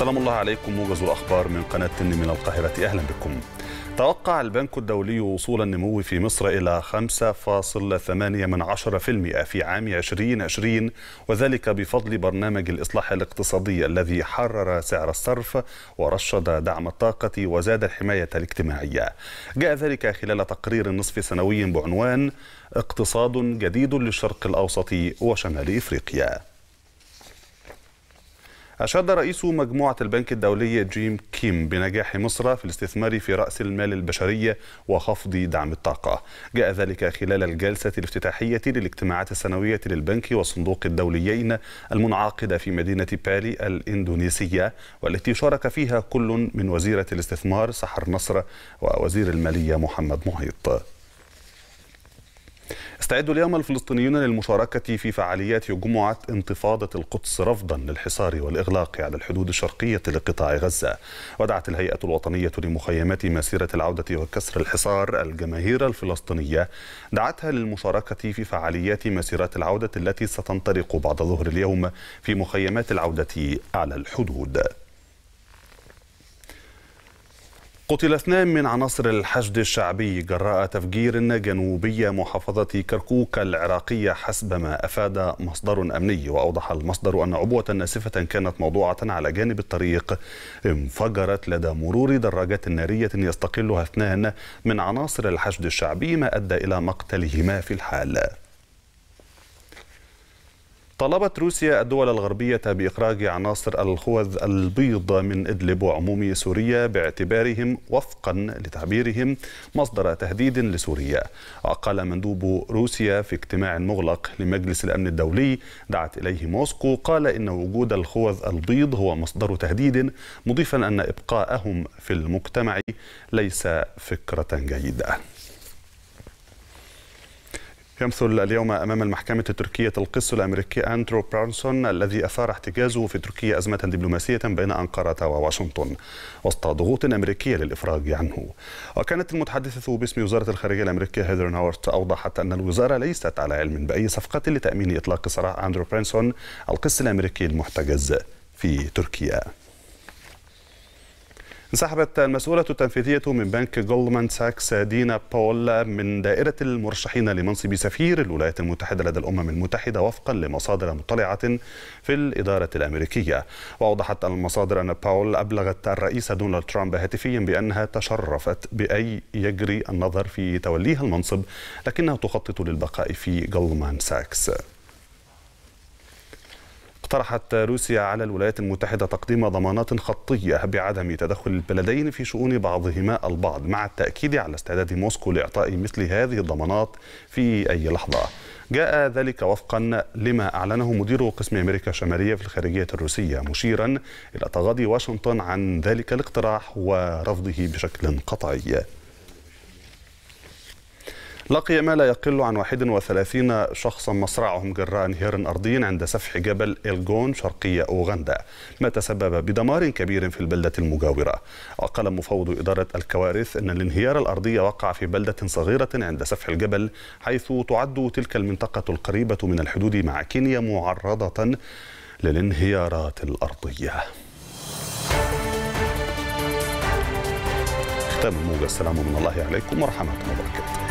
سلام الله عليكم موجز الأخبار من قناة تن من القاهرة أهلا بكم توقع البنك الدولي وصول النمو في مصر إلى 5.8% في عام 2020 وذلك بفضل برنامج الإصلاح الاقتصادي الذي حرر سعر الصرف ورشد دعم الطاقة وزاد الحماية الاجتماعية جاء ذلك خلال تقرير نصف سنوي بعنوان اقتصاد جديد للشرق الأوسط وشمال إفريقيا أشاد رئيس مجموعة البنك الدولي جيم كيم بنجاح مصر في الاستثمار في رأس المال البشرية وخفض دعم الطاقة جاء ذلك خلال الجلسة الافتتاحية للاجتماعات السنوية للبنك والصندوق الدوليين المنعقدة في مدينة بالي الإندونيسية والتي شارك فيها كل من وزيرة الاستثمار سحر نصر ووزير المالية محمد محيط يستعد اليوم الفلسطينيون للمشاركة في فعاليات جمعة انتفاضة القدس رفضا للحصار والإغلاق على الحدود الشرقية لقطاع غزة ودعت الهيئة الوطنية لمخيمات مسيرة العودة وكسر الحصار الجماهير الفلسطينية دعتها للمشاركة في فعاليات مسيرات العودة التي ستنطلق بعد ظهر اليوم في مخيمات العودة على الحدود قتل اثنان من عناصر الحشد الشعبي جراء تفجير جنوبي محافظة كركوك العراقية حسب ما أفاد مصدر أمني وأوضح المصدر أن عبوة ناسفة كانت موضوعة على جانب الطريق انفجرت لدى مرور دراجة نارية يستقلها اثنان من عناصر الحشد الشعبي ما أدى إلى مقتلهما في الحال طلبت روسيا الدول الغربية بإخراج عناصر الخوذ البيض من إدلب وعموم سوريا باعتبارهم وفقا لتعبيرهم مصدر تهديد لسوريا وقال مندوب روسيا في اجتماع مغلق لمجلس الأمن الدولي دعت إليه موسكو قال إن وجود الخوذ البيض هو مصدر تهديد مضيفا أن إبقاءهم في المجتمع ليس فكرة جيدة يمثل اليوم أمام المحكمة التركية القس الأمريكي أندرو برانسون الذي أثار احتجازه في تركيا أزمة دبلوماسية بين أنقرة وواشنطن وسط ضغوط أمريكية للإفراج عنه وكانت المتحدثة باسم وزارة الخارجية الأمريكية هيدر نورت أوضحت أن الوزارة ليست على علم بأي صفقة لتأمين إطلاق سراح أندرو برانسون القس الأمريكي المحتجز في تركيا انسحبت المسؤولة التنفيذية من بنك جولدمان ساكس دينا بول من دائرة المرشحين لمنصب سفير الولايات المتحدة لدى الأمم المتحدة وفقا لمصادر مطلعة في الإدارة الأمريكية وأوضحت المصادر أن باول أبلغت الرئيس دونالد ترامب هاتفيا بأنها تشرفت بأي يجري النظر في توليها المنصب لكنها تخطط للبقاء في جولدمان ساكس اقترحت روسيا على الولايات المتحدة تقديم ضمانات خطية بعدم تدخل البلدين في شؤون بعضهما البعض مع التأكيد على استعداد موسكو لإعطاء مثل هذه الضمانات في أي لحظة جاء ذلك وفقا لما أعلنه مدير قسم أمريكا الشمالية في الخارجية الروسية مشيرا إلى تغاضي واشنطن عن ذلك الاقتراح ورفضه بشكل قطعي لقي ما لا يقل عن 31 شخصا مصرعهم جراء انهيار أرضي عند سفح جبل إلجون شرقي أوغندا ما تسبب بدمار كبير في البلدة المجاورة وقال مفوض إدارة الكوارث أن الانهيار الأرضي وقع في بلدة صغيرة عند سفح الجبل حيث تعد تلك المنطقة القريبة من الحدود مع كينيا معرضة للانهيارات الأرضية ختام الموجة السلام من الله عليكم ورحمة الله وبركاته